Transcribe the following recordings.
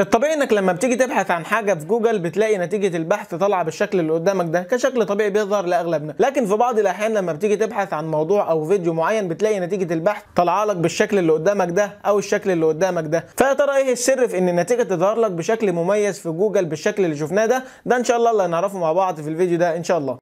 الطبيعي انك لما بتيجي تبحث عن حاجه في جوجل بتلاقي نتيجه البحث طالعه بالشكل اللي قدامك ده كشكل طبيعي بيظهر لاغلبنا لكن في بعض الاحيان لما بتيجي تبحث عن موضوع او فيديو معين بتلاقي نتيجه البحث طالعه لك بالشكل اللي قدامك ده او الشكل اللي قدامك ده فيا ترى ايه السر في ان النتيجه تظهر لك بشكل مميز في جوجل بالشكل اللي شفناه ده ده ان شاء الله اللي هنعرفه مع بعض في الفيديو ده ان شاء الله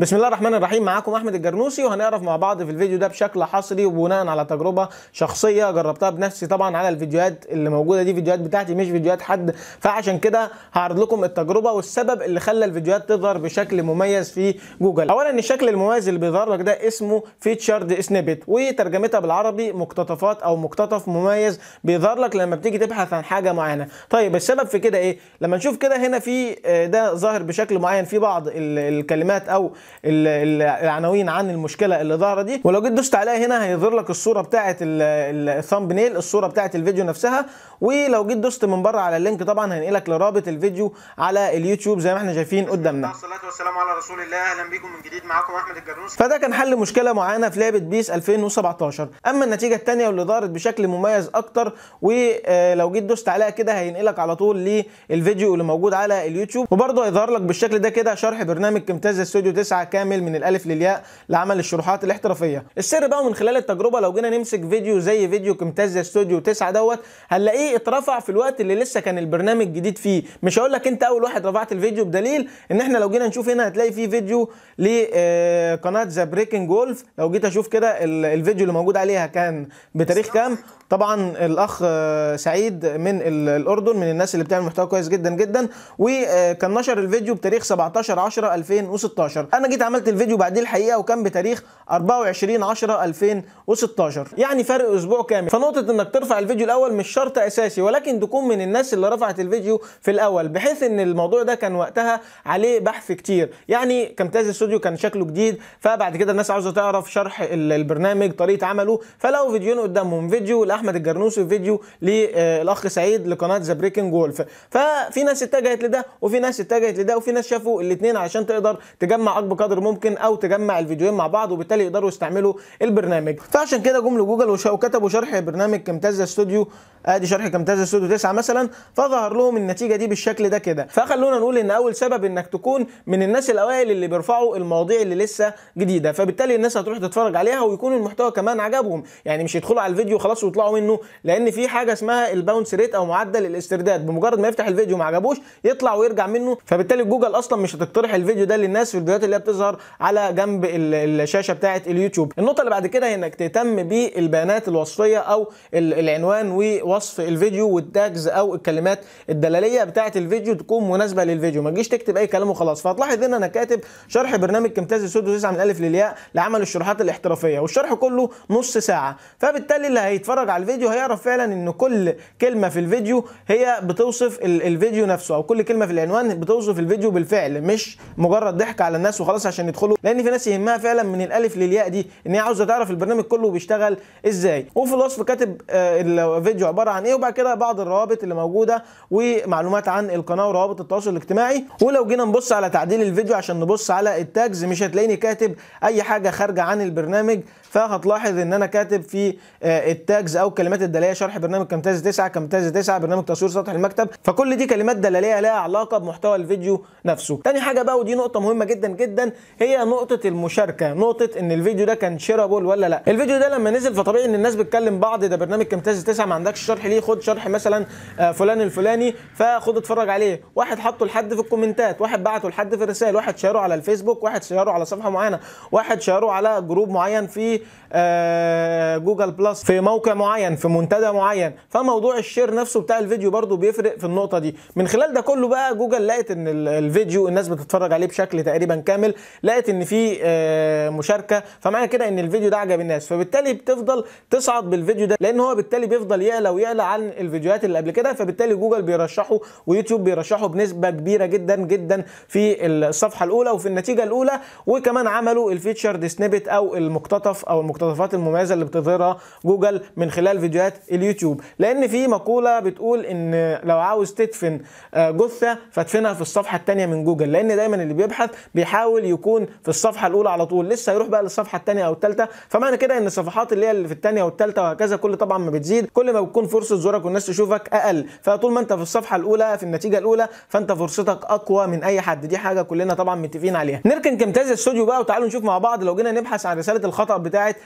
بسم الله الرحمن الرحيم معاكم احمد الجرنوسي وهنعرف مع بعض في الفيديو ده بشكل حصري وبناء على تجربه شخصيه جربتها بنفسي طبعا على الفيديوهات اللي موجوده دي فيديوهات بتاعتي مش فيديوهات حد فعشان كده هعرض لكم التجربه والسبب اللي خلى الفيديوهات تظهر بشكل مميز في جوجل اولا الشكل المميز اللي بيظهر لك ده اسمه فيتشرد سنيبت وترجمتها بالعربي مقتطفات او مقتطف مميز بيظهر لك لما بتيجي تبحث عن حاجه معينه طيب السبب في كده ايه لما نشوف كده هنا في آه، ده ظاهر بشكل معين في بعض الكلمات او العناوين عن المشكله اللي ظاهره دي ولو جيت دوست عليها هنا هيظهر لك الصوره بتاعه الثامب نيل الصوره بتاعه الفيديو نفسها ولو جيت دوست من بره على اللينك طبعا هينقلك لرابط الفيديو على اليوتيوب زي ما احنا شايفين قدامنا والصلاه والسلام على رسول الله اهلا بيكم من جديد معاكم احمد الجرنوس فده كان حل مشكله معينه في لعبه بيس 2017 اما النتيجه الثانيه واللي ظهرت بشكل مميز اكتر ولو آه، جيت دوست عليها كده هينقلك على طول للفيديو اللي موجود على اليوتيوب وبرده هيظهر لك بالشكل ده كده شرح برنامج كمتاز استوديو 9 ساعه كامل من الالف للياء لعمل الشروحات الاحترافيه السر بقى من خلال التجربه لو جينا نمسك فيديو زي فيديو كمتازيا استوديو 9 دوت هنلاقيه اترفع في الوقت اللي لسه كان البرنامج جديد فيه مش هقول لك انت اول واحد رفعت الفيديو بدليل ان احنا لو جينا نشوف هنا هتلاقي فيه فيديو لقناه ذا بريكنج وولف لو جيت اشوف كده الفيديو اللي موجود عليها كان بتاريخ كام طبعا الاخ آه، سعيد من الاردن من الناس اللي بتعمل محتوى كويس جدا جدا وكان نشر الفيديو بتاريخ 17 10 2016 انا جيت عملت الفيديو بعديه الحقيقه وكان بتاريخ 24 10 2016 يعني فرق اسبوع كامل فنقطه انك ترفع الفيديو الاول مش شرط اساسي ولكن تكون من الناس اللي رفعت الفيديو في الاول بحيث ان الموضوع ده كان وقتها عليه بحث كتير يعني كامتاز الاستوديو كان شكله جديد فبعد كده الناس عاوزه تعرف شرح البرنامج طريقه عمله فلقوا فيديو قدامهم فيديو احمد الجرنوسي في فيديو للاخ آه، سعيد لقناه ذا بريكنج وولف ففي ناس اتجهت لده وفي ناس اتجهت لده وفي ناس شافوا الاثنين عشان تقدر تجمع اكبر قدر ممكن او تجمع الفيديوهين مع بعض وبالتالي يقدروا يستعملوا البرنامج فعشان كده جم لجوجل وكتبوا شرح برنامج كامتازا استوديو ادي شرح كامتازا استوديو 9 مثلا فظهر لهم النتيجه دي بالشكل ده كده فخلونا نقول ان اول سبب انك تكون من الناس الاوائل اللي بيرفعوا المواضيع اللي لسه جديده فبالتالي الناس هتروح تتفرج عليها ويكون المحتوى كمان عجبهم يعني مش يدخلوا على الفيديو خلاص ويطلعوا يطلعوا منه لان في حاجه اسمها الباونس ريت او معدل الاسترداد بمجرد ما يفتح الفيديو ما عجبوش يطلع ويرجع منه فبالتالي جوجل اصلا مش هتقترح الفيديو ده للناس في الفيديوهات اللي هي بتظهر على جنب الشاشه بتاعه اليوتيوب النقطه اللي بعد كده هي انك تهتم بالبيانات الوصفيه او العنوان ووصف الفيديو والتاجز او الكلمات الدلاليه بتاعه الفيديو تكون مناسبه للفيديو ما تجيش تكتب اي كلام وخلاص فهتلاحظ ان انا كاتب شرح برنامج كمتاز السودو 9 من الالف للياء لعمل الشروحات الاحترافيه والشرح كله نص ساعه فبالتالي اللي هيتفرج على الفيديو هيعرف فعلا ان كل كلمه في الفيديو هي بتوصف الفيديو نفسه او كل كلمه في العنوان بتوصف الفيديو بالفعل مش مجرد ضحك على الناس وخلاص عشان يدخلوا لان في ناس يهمها فعلا من الالف للياء دي ان هي عاوزه تعرف البرنامج كله بيشتغل ازاي وفي الوصف كاتب آه، الفيديو عباره عن ايه وبعد كده بعض الروابط اللي موجوده ومعلومات عن القناه وروابط التواصل الاجتماعي ولو جينا نبص على تعديل الفيديو عشان نبص على التاجز مش هتلاقيني كاتب اي حاجه خارجه عن البرنامج فهتلاحظ ان انا كاتب في آه، التاجز او الكلمات الدلاليه شرح برنامج كامتاز 9 كامتاز 9 برنامج تصوير سطح المكتب فكل دي كلمات دلاليه لها علاقه بمحتوى الفيديو نفسه تاني حاجه بقى ودي نقطه مهمه جدا جدا هي نقطه المشاركه نقطه ان الفيديو ده كان شيرابل ولا لا الفيديو ده لما نزل فطبيعي ان الناس بتكلم بعض ده برنامج كامتاز 9 ما عندكش شرح ليه خد شرح مثلا آه، فلان الفلاني فخد اتفرج عليه واحد حطه لحد في الكومنتات واحد بعته لحد في الرسائل واحد شاره على الفيسبوك واحد شاره على صفحه معينه واحد شاره على جروب معين في آه، جوجل بلس في موقع معين في منتدى معين فموضوع الشير نفسه بتاع الفيديو برده بيفرق في النقطه دي من خلال ده كله بقى جوجل لقت ان الفيديو الناس بتتفرج عليه بشكل تقريبا كامل لقت ان في آه، مشاركه فمعنى كده ان الفيديو ده عجب الناس فبالتالي بتفضل تصعد بالفيديو ده لان هو بالتالي بيفضل يعلى ويعلى عن الفيديوهات اللي قبل كده فبالتالي جوجل بيرشحه ويوتيوب بيرشحه بنسبه كبيره جدا جدا في الصفحه الاولى وفي النتيجه الاولى وكمان عملوا الفيتشر سنيبت او المقتطف او المقتطف المقتطفات المميزه اللي بتظهرها جوجل من خلال فيديوهات اليوتيوب لان في مقوله بتقول ان لو عاوز تدفن آه، جثه فادفنها في الصفحه الثانيه من جوجل لان دايما اللي بيبحث بيحاول يكون في الصفحه الاولى على طول لسه هيروح بقى للصفحه الثانيه او الثالثه فمعنى كده ان الصفحات اللي هي اللي في الثانيه والثالثه وهكذا كل طبعا ما بتزيد كل ما بتكون فرصه زورك والناس تشوفك اقل فطول ما انت في الصفحه الاولى في النتيجه الاولى فانت فرصتك اقوى من اي حد دي حاجه كلنا طبعا متفقين عليها نركن كمتاز الاستوديو بقى وتعالوا نشوف مع بعض لو جينا نبحث عن رساله الخطا بتاعه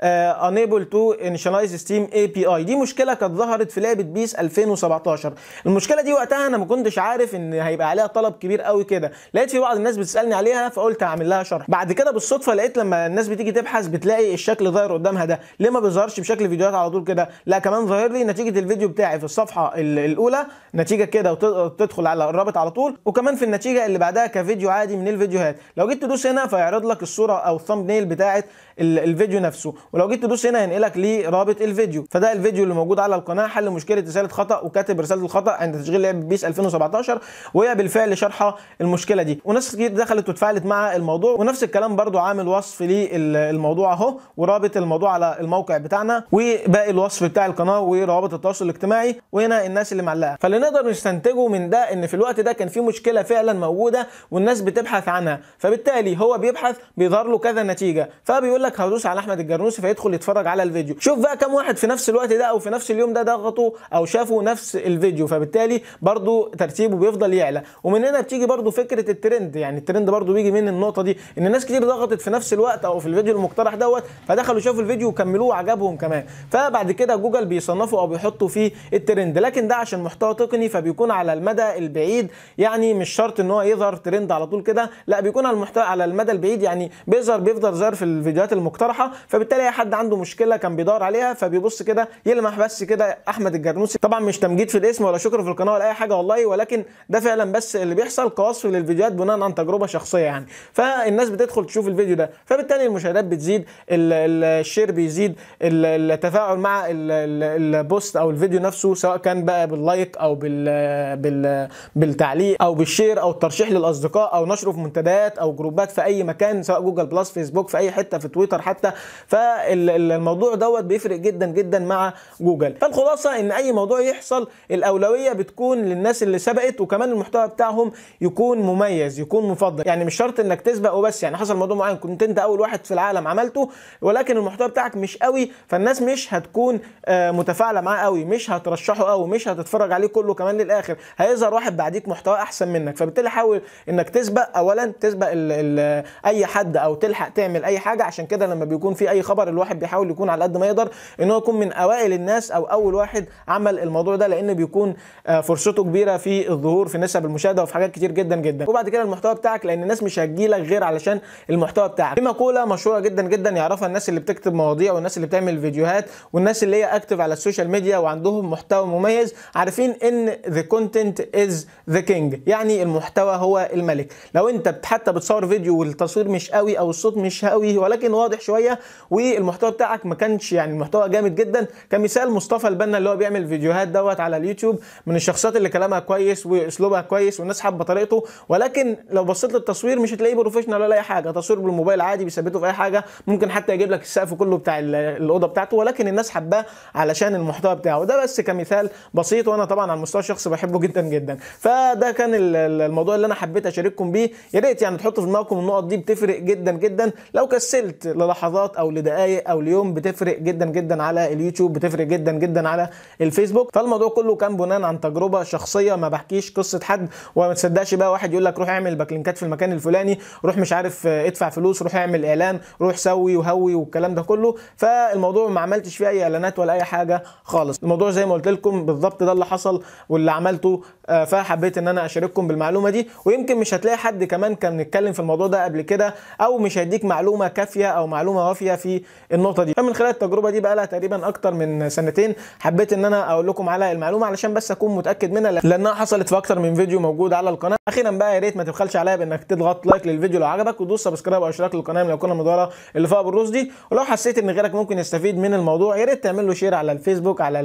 آه، unable to initialize steam API دي مشكله كانت ظهرت في لعبه بيس 2017 المشكله دي وقتها انا ما كنتش عارف ان هيبقى عليها طلب كبير قوي كده لقيت في بعض الناس بتسالني عليها فقلت اعمل لها شرح بعد كده بالصدفه لقيت لما الناس بتيجي تبحث بتلاقي الشكل ظاهر قدامها ده ليه ما بيظهرش بشكل فيديوهات على طول كده لا كمان ظاهر لي نتيجه الفيديو بتاعي في الصفحه الاولى نتيجه كده وتدخل على الرابط على طول وكمان في النتيجه اللي بعدها كفيديو عادي من الفيديوهات لو جيت تدوس هنا فيعرض لك الصوره او الثامب نيل بتاعه الفيديو نفسه ولو جيت تدوس هنا هينقلك لرابط الفيديو فده الفيديو اللي موجود على القناه حل مشكله رساله خطا وكاتب رساله الخطا عند تشغيل لعبه بيس 2017 وهي بالفعل شارحه المشكله دي وناس كتير دخلت وتفاعلت مع الموضوع ونفس الكلام برده عامل وصف للموضوع اهو ورابط الموضوع على الموقع بتاعنا وباقي الوصف بتاع القناه وروابط التواصل الاجتماعي وهنا الناس اللي معلقه فاللي نقدر نستنتجه من ده ان في الوقت ده كان في مشكله فعلا موجوده والناس بتبحث عنها فبالتالي هو بيبحث بيظهر له كذا نتيجه فبيقول لك هدوس على احمد الجرنوس يوسف فيدخل يتفرج على الفيديو شوف بقى كم واحد في نفس الوقت ده او في نفس اليوم ده ضغطوا او شافوا نفس الفيديو فبالتالي برضو ترتيبه بيفضل يعلى ومن هنا بتيجي برضو فكره الترند يعني الترند برضو بيجي من النقطه دي ان ناس كتير ضغطت في نفس الوقت او في الفيديو المقترح دوت فدخلوا شافوا الفيديو وكملوه وعجبهم كمان فبعد كده جوجل بيصنفوا او بيحطوا فيه الترند لكن ده عشان محتوى تقني فبيكون على المدى البعيد يعني مش شرط ان هو يظهر ترند على طول كده لا بيكون على المحتوى على المدى البعيد يعني بيظهر بيفضل ظاهر في الفيديوهات المقترحه فبالتالي اي حد عنده مشكله كان بيدور عليها فبيبص كده يلمح بس كده احمد الجرنوسي طبعا مش تمجيد في الاسم ولا شكر في القناه ولا اي حاجه والله ولكن ده فعلا بس اللي بيحصل كوصف للفيديوهات بناء عن تجربه شخصيه يعني فالناس بتدخل تشوف الفيديو ده فبالتالي المشاهدات بتزيد الشير بيزيد التفاعل مع البوست او الفيديو نفسه سواء كان بقى باللايك او بال بالتعليق او بالشير او الترشيح للاصدقاء او نشره في منتديات او جروبات في اي مكان سواء جوجل بلس فيسبوك في اي حته في تويتر حتى ف فالموضوع دوت بيفرق جدا جدا مع جوجل فالخلاصه ان اي موضوع يحصل الاولويه بتكون للناس اللي سبقت وكمان المحتوى بتاعهم يكون مميز يكون مفضل يعني مش شرط انك تسبق وبس يعني حصل موضوع معين كنت انت اول واحد في العالم عملته ولكن المحتوى بتاعك مش قوي فالناس مش هتكون آه، متفاعله معاه قوي مش هترشحه قوي مش هتتفرج عليه كله كمان للاخر هيظهر واحد بعديك محتوى احسن منك فبالتالي حاول انك تسبق اولا تسبق الـ الـ اي حد او تلحق تعمل اي حاجه عشان كده لما بيكون في اي خبر يقدر الواحد بيحاول يكون على قد ما يقدر ان هو يكون من اوائل الناس او اول واحد عمل الموضوع ده لان بيكون آه، فرصته كبيره في الظهور في نسب المشاهده وفي حاجات كتير جدا جدا وبعد كده المحتوى بتاعك لان الناس مش هتجيلك غير علشان المحتوى بتاعك في مقوله مشهوره جدا جدا يعرفها الناس اللي بتكتب مواضيع والناس اللي بتعمل فيديوهات والناس اللي هي اكتف على السوشيال ميديا وعندهم محتوى مميز عارفين ان ذا كونتنت از ذا كينج يعني المحتوى هو الملك لو انت حتى بتصور فيديو والتصوير مش قوي او الصوت مش قوي ولكن واضح شويه و المحتوى بتاعك ما كانش يعني المحتوى جامد جدا كمثال مصطفى البنا اللي هو بيعمل فيديوهات دوت على اليوتيوب من الشخصيات اللي كلامها كويس واسلوبها كويس والناس حابه طريقته ولكن لو بصيت للتصوير مش هتلاقيه بروفيشنال ولا اي حاجه تصوير بالموبايل عادي بيثبته في اي حاجه ممكن حتى يجيب لك السقف كله بتاع الاوضه بتاعته ولكن الناس حباه علشان المحتوى بتاعه ده بس كمثال بسيط وانا طبعا على المستوى الشخصي بحبه جدا جدا فده كان الموضوع اللي انا حبيت اشارككم بيه يا ريت يعني تحطوا في دماغكم النقط دي بتفرق جدا جدا لو كسلت للحظات او لدقائق دقايق او اليوم بتفرق جدا جدا على اليوتيوب بتفرق جدا جدا على الفيسبوك فالموضوع كله كان بناء عن تجربه شخصيه ما بحكيش قصه حد وما تصدقش بقى واحد يقول لك روح اعمل باكلينكات في المكان الفلاني روح مش عارف آه، ادفع فلوس روح اعمل اعلان روح سوي وهوي والكلام ده كله فالموضوع ما عملتش فيه اي اعلانات ولا اي حاجه خالص الموضوع زي ما قلت لكم بالظبط ده اللي حصل واللي عملته آه، فحبيت ان انا اشارككم بالمعلومه دي ويمكن مش هتلاقي حد كمان كان اتكلم في الموضوع ده قبل كده او مش هيديك معلومه كافيه او معلومه وافيه في النقطه دي فمن خلال التجربه دي بقى لها تقريبا اكتر من سنتين حبيت ان انا اقول لكم على المعلومه علشان بس اكون متاكد منها لانها حصلت في اكتر من فيديو موجود على القناه اخيرا بقى يا ريت ما تبخلش عليا بانك تضغط لايك للفيديو لو عجبك وتدوس سبسكرايب او اشتراك للقناه لو كنا مداره اللي فوق بالروس دي ولو حسيت ان غيرك ممكن يستفيد من الموضوع يا ريت تعمل له شير على الفيسبوك على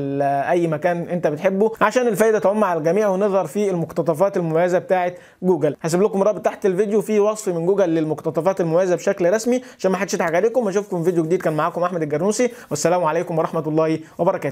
اي مكان انت بتحبه عشان الفايده تعم على الجميع ونظهر في المقتطفات المميزه بتاعه جوجل هسيب لكم رابط تحت الفيديو فيه وصف من جوجل للمقتطفات المميزه بشكل رسمي عشان ما حدش يضحك عليكم واشوفكم فيديو جديد جديد كان معاكم احمد الجرنوسي والسلام عليكم ورحمه الله وبركاته